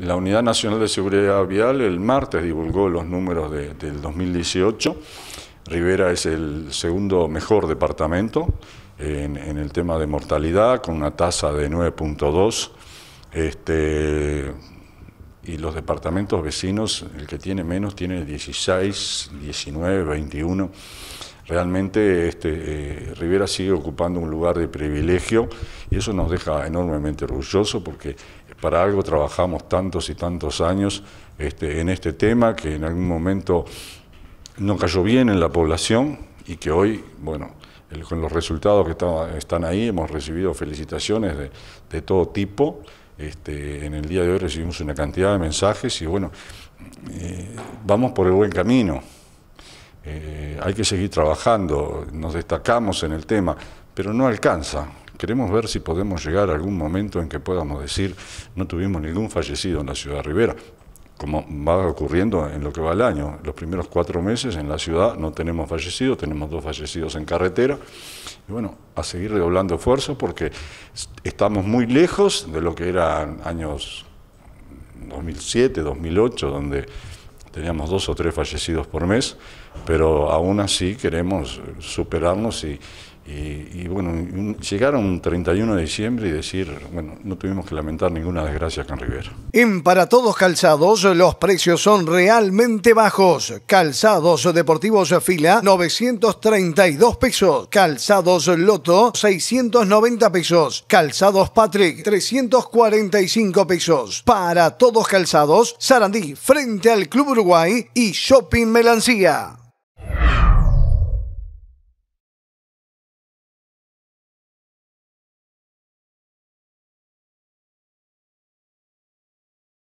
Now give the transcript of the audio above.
La Unidad Nacional de Seguridad Vial el martes divulgó los números del 2018. Rivera es el segundo mejor departamento en, el tema de mortalidad, con una tasa de 9.2. Este, y los departamentos vecinos, el que tiene menos tiene 16, 19, 21. Realmente este, eh, Rivera sigue ocupando un lugar de privilegio y eso nos deja enormemente orgulloso porque para algo trabajamos tantos y tantos años este, en este tema que en algún momento no cayó bien en la población y que hoy, bueno, con los resultados que están ahí, hemos recibido felicitaciones de, todo tipo. Este, en el día de hoy recibimos una cantidad de mensajes y bueno, eh, vamos por el buen camino. Eh, hay que seguir trabajando, nos destacamos en el tema, pero no alcanza. Queremos ver si podemos llegar a algún momento en que podamos decir no tuvimos ningún fallecido en la ciudad de Rivera como va ocurriendo en lo que va el año. Los primeros cuatro meses en la ciudad no tenemos fallecidos, tenemos dos fallecidos en carretera. Y bueno, a seguir redoblando esfuerzos porque estamos muy lejos de lo que eran años 2007, 2008, donde teníamos dos o tres fallecidos por mes, pero aún así queremos superarnos y, y, bueno, llegaron 31 de diciembre y decir, bueno, no tuvimos que lamentar ninguna desgracia con Rivera. En Para Todos Calzados, los precios son realmente bajos. Calzados Deportivos Fila, 932 pesos. Calzados Loto, 690 pesos. Calzados Patrick, 345 pesos. Para Todos Calzados, Sarandí, frente al Club Uruguay y Shopping Melancía.